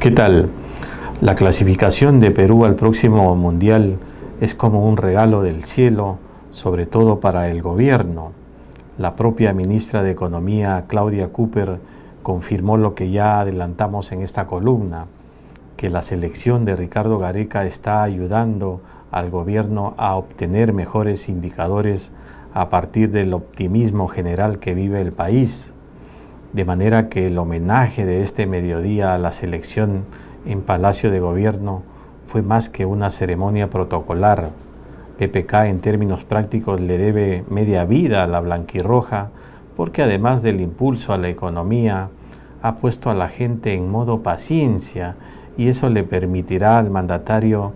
¿Qué tal? La clasificación de Perú al próximo Mundial es como un regalo del cielo, sobre todo para el gobierno. La propia ministra de Economía, Claudia Cooper, confirmó lo que ya adelantamos en esta columna, que la selección de Ricardo Gareca está ayudando al gobierno a obtener mejores indicadores a partir del optimismo general que vive el país de manera que el homenaje de este mediodía a la selección en Palacio de Gobierno fue más que una ceremonia protocolar. PPK en términos prácticos le debe media vida a la blanquirroja porque además del impulso a la economía, ha puesto a la gente en modo paciencia y eso le permitirá al mandatario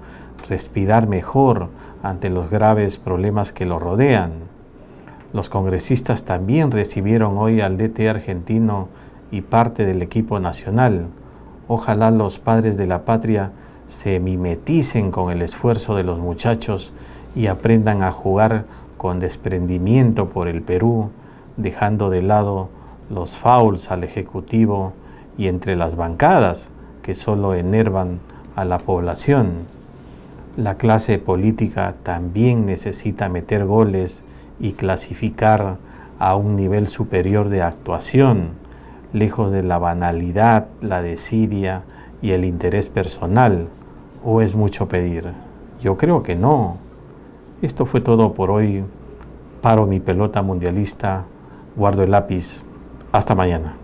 respirar mejor ante los graves problemas que lo rodean. Los congresistas también recibieron hoy al DT argentino y parte del equipo nacional. Ojalá los padres de la patria se mimeticen con el esfuerzo de los muchachos y aprendan a jugar con desprendimiento por el Perú, dejando de lado los fouls al Ejecutivo y entre las bancadas que solo enervan a la población. La clase política también necesita meter goles y clasificar a un nivel superior de actuación, lejos de la banalidad, la desidia y el interés personal. ¿O es mucho pedir? Yo creo que no. Esto fue todo por hoy. Paro mi pelota mundialista, guardo el lápiz. Hasta mañana.